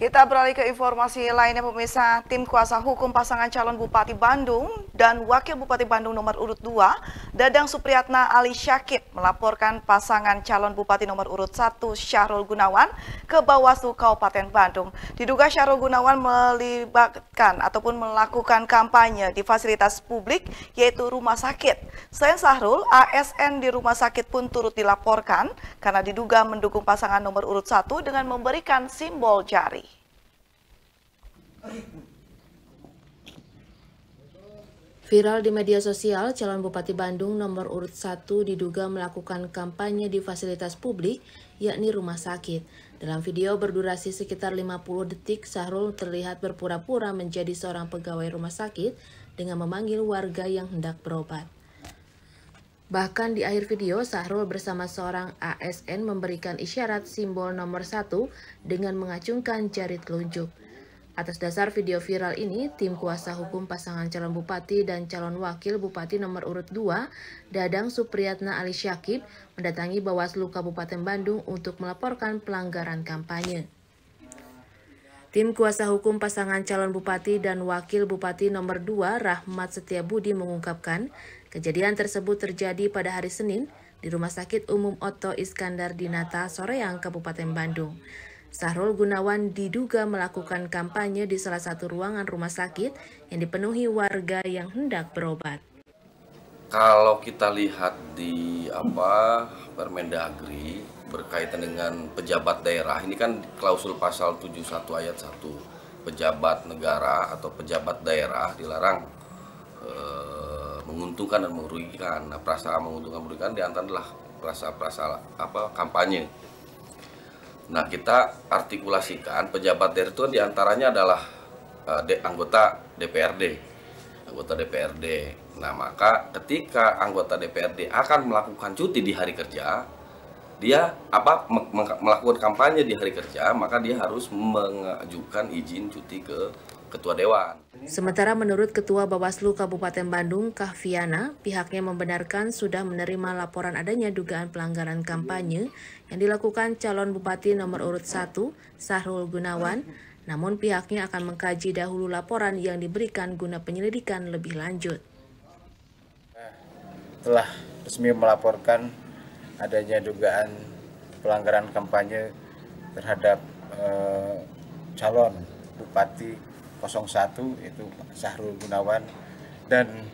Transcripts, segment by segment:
Kita beralih ke informasi lainnya pemirsa, tim kuasa hukum pasangan calon Bupati Bandung dan Wakil Bupati Bandung nomor urut 2, Dadang Supriyatna Ali Syakib melaporkan pasangan calon Bupati nomor urut 1 Syahrul Gunawan ke Bawaslu Kabupaten Bandung. Diduga Syahrul Gunawan melibatkan ataupun melakukan kampanye di fasilitas publik yaitu rumah sakit. Selain Syahrul, ASN di rumah sakit pun turut dilaporkan karena diduga mendukung pasangan nomor urut 1 dengan memberikan simbol jari. Viral di media sosial, calon Bupati Bandung nomor urut 1 diduga melakukan kampanye di fasilitas publik, yakni rumah sakit. Dalam video berdurasi sekitar 50 detik, Sahrul terlihat berpura-pura menjadi seorang pegawai rumah sakit dengan memanggil warga yang hendak berobat. Bahkan di akhir video, Sahrul bersama seorang ASN memberikan isyarat simbol nomor satu dengan mengacungkan jari telunjuk. Atas dasar video viral ini, tim kuasa hukum pasangan calon bupati dan calon wakil bupati nomor urut 2, Dadang Supriyatna Ali Syakib, mendatangi Bawaslu Kabupaten Bandung untuk melaporkan pelanggaran kampanye. Tim kuasa hukum pasangan calon bupati dan wakil bupati nomor 2 Rahmat Setiabudi mengungkapkan, kejadian tersebut terjadi pada hari Senin di Rumah Sakit Umum Otto Iskandar Dinata Nata, Soreang, Kabupaten Bandung. Sahrul Gunawan diduga melakukan kampanye di salah satu ruangan rumah sakit yang dipenuhi warga yang hendak berobat. Kalau kita lihat di apa Permendagri berkaitan dengan pejabat daerah, ini kan klausul pasal 71 ayat 1. Pejabat negara atau pejabat daerah dilarang e, menguntungkan dan merugikan. Nah, perasaan menguntungkan merugikan diantara adalah perasaan-perasaan apa kampanye Nah, kita artikulasikan pejabat daerah itu diantaranya adalah uh, eh, de anggota DPRD. Anggota DPRD. Nah, maka ketika anggota DPRD akan melakukan cuti di hari kerja, dia apa melakukan kampanye di hari kerja, maka dia harus mengajukan izin cuti ke ketua dewan. Sementara menurut Ketua Bawaslu Kabupaten Bandung, Kahviana, pihaknya membenarkan sudah menerima laporan adanya dugaan pelanggaran kampanye yang dilakukan calon bupati nomor urut 1, Sahrul Gunawan, namun pihaknya akan mengkaji dahulu laporan yang diberikan guna penyelidikan lebih lanjut. Telah resmi melaporkan adanya dugaan pelanggaran kampanye terhadap eh, calon bupati 01 itu Syahrul Gunawan dan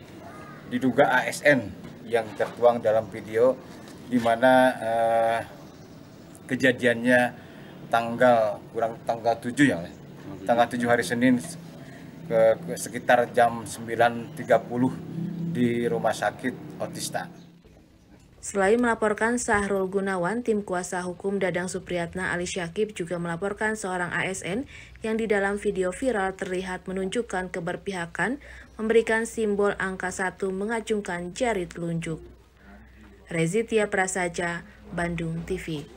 diduga ASN yang tertuang dalam video di mana eh, kejadiannya tanggal kurang tanggal 7 ya tanggal 7 hari Senin ke, ke sekitar jam 9.30 di rumah sakit Otista. Selain melaporkan Sahrul Gunawan, tim kuasa hukum Dadang Supriyatna Ali Syakib juga melaporkan seorang ASN yang di dalam video viral terlihat menunjukkan keberpihakan, memberikan simbol angka 1 mengacungkan jari telunjuk. Rezitia Prasaja, Bandung TV